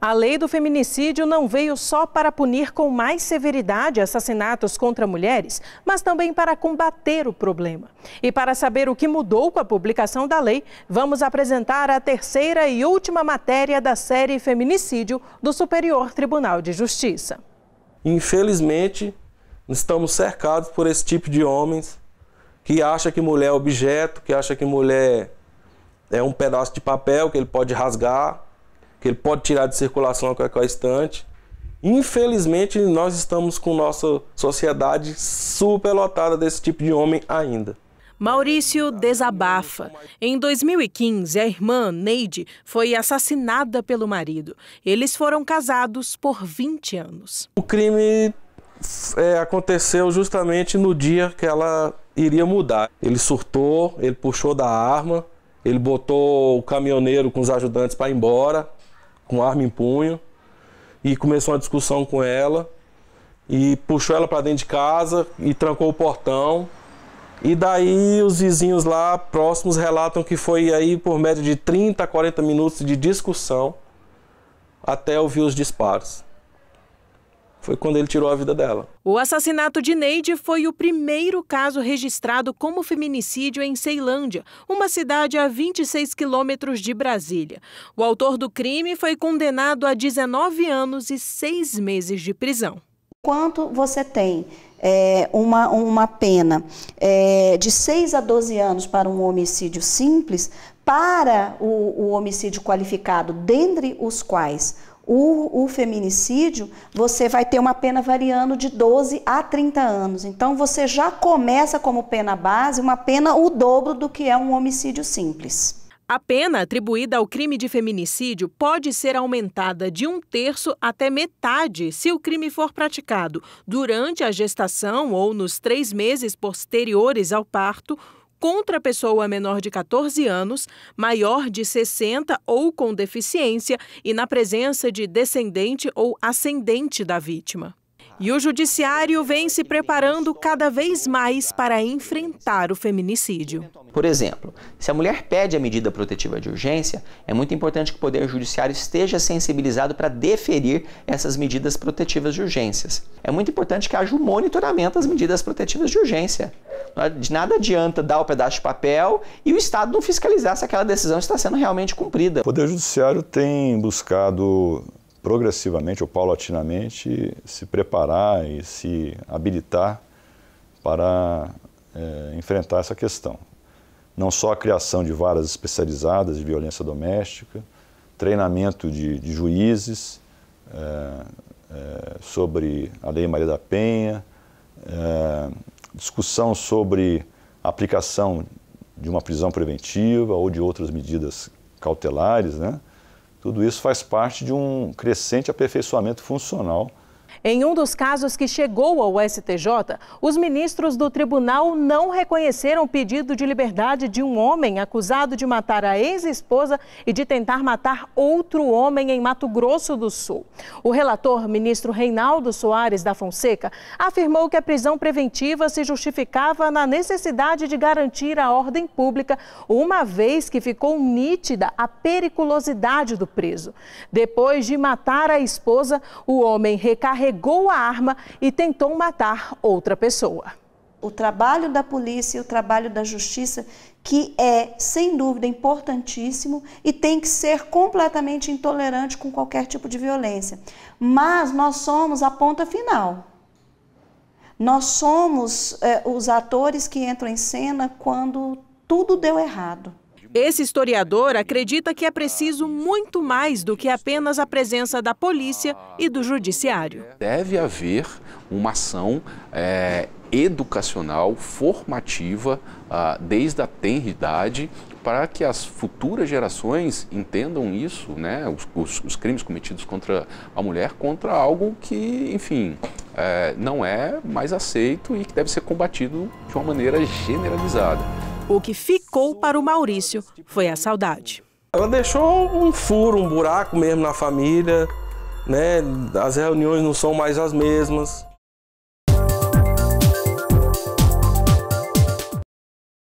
A lei do feminicídio não veio só para punir com mais severidade assassinatos contra mulheres, mas também para combater o problema. E para saber o que mudou com a publicação da lei, vamos apresentar a terceira e última matéria da série Feminicídio do Superior Tribunal de Justiça. Infelizmente, estamos cercados por esse tipo de homens que acha que mulher é objeto, que acha que mulher é um pedaço de papel que ele pode rasgar que ele pode tirar de circulação a qualquer instante. Infelizmente, nós estamos com nossa sociedade superlotada desse tipo de homem ainda. Maurício desabafa. Em 2015, a irmã Neide foi assassinada pelo marido. Eles foram casados por 20 anos. O crime é, aconteceu justamente no dia que ela iria mudar. Ele surtou, ele puxou da arma, ele botou o caminhoneiro com os ajudantes para ir embora com arma em punho, e começou uma discussão com ela, e puxou ela para dentro de casa e trancou o portão. E daí os vizinhos lá próximos relatam que foi aí por média de 30 a 40 minutos de discussão até ouvir os disparos foi quando ele tirou a vida dela. O assassinato de Neide foi o primeiro caso registrado como feminicídio em Ceilândia, uma cidade a 26 quilômetros de Brasília. O autor do crime foi condenado a 19 anos e 6 meses de prisão. Quanto você tem é, uma, uma pena é, de 6 a 12 anos para um homicídio simples, para o, o homicídio qualificado, dentre os quais o, o, feminicídio, você vai ter uma pena variando de 12 a 30 anos. Então, você já começa como pena base uma pena o dobro do que é um homicídio simples. A pena atribuída ao crime de feminicídio pode ser aumentada de um terço até metade se o crime for praticado durante a gestação ou nos três meses posteriores ao parto, contra a pessoa menor de 14 anos, maior de 60 ou com deficiência e na presença de descendente ou ascendente da vítima. E o judiciário vem se preparando cada vez mais para enfrentar o feminicídio. Por exemplo, se a mulher pede a medida protetiva de urgência, é muito importante que o Poder Judiciário esteja sensibilizado para deferir essas medidas protetivas de urgências. É muito importante que haja o um monitoramento das medidas protetivas de urgência. É, de nada adianta dar o um pedaço de papel e o Estado não fiscalizar se aquela decisão está sendo realmente cumprida. O Poder Judiciário tem buscado progressivamente ou paulatinamente se preparar e se habilitar para é, enfrentar essa questão. Não só a criação de varas especializadas de violência doméstica, treinamento de, de juízes é, é, sobre a Lei Maria da Penha, é, discussão sobre a aplicação de uma prisão preventiva ou de outras medidas cautelares, né? Tudo isso faz parte de um crescente aperfeiçoamento funcional em um dos casos que chegou ao STJ, os ministros do tribunal não reconheceram o pedido de liberdade de um homem acusado de matar a ex-esposa e de tentar matar outro homem em Mato Grosso do Sul. O relator, ministro Reinaldo Soares da Fonseca, afirmou que a prisão preventiva se justificava na necessidade de garantir a ordem pública, uma vez que ficou nítida a periculosidade do preso. Depois de matar a esposa, o homem recarregou carregou a arma e tentou matar outra pessoa. O trabalho da polícia e o trabalho da justiça, que é, sem dúvida, importantíssimo e tem que ser completamente intolerante com qualquer tipo de violência. Mas nós somos a ponta final. Nós somos é, os atores que entram em cena quando tudo deu errado. Esse historiador acredita que é preciso muito mais do que apenas a presença da polícia e do judiciário. Deve haver uma ação é, educacional, formativa, ah, desde a tenridade, para que as futuras gerações entendam isso, né? Os, os, os crimes cometidos contra a mulher, contra algo que, enfim, é, não é mais aceito e que deve ser combatido de uma maneira generalizada. O que ficou para o Maurício foi a saudade. Ela deixou um furo, um buraco mesmo na família, né? As reuniões não são mais as mesmas.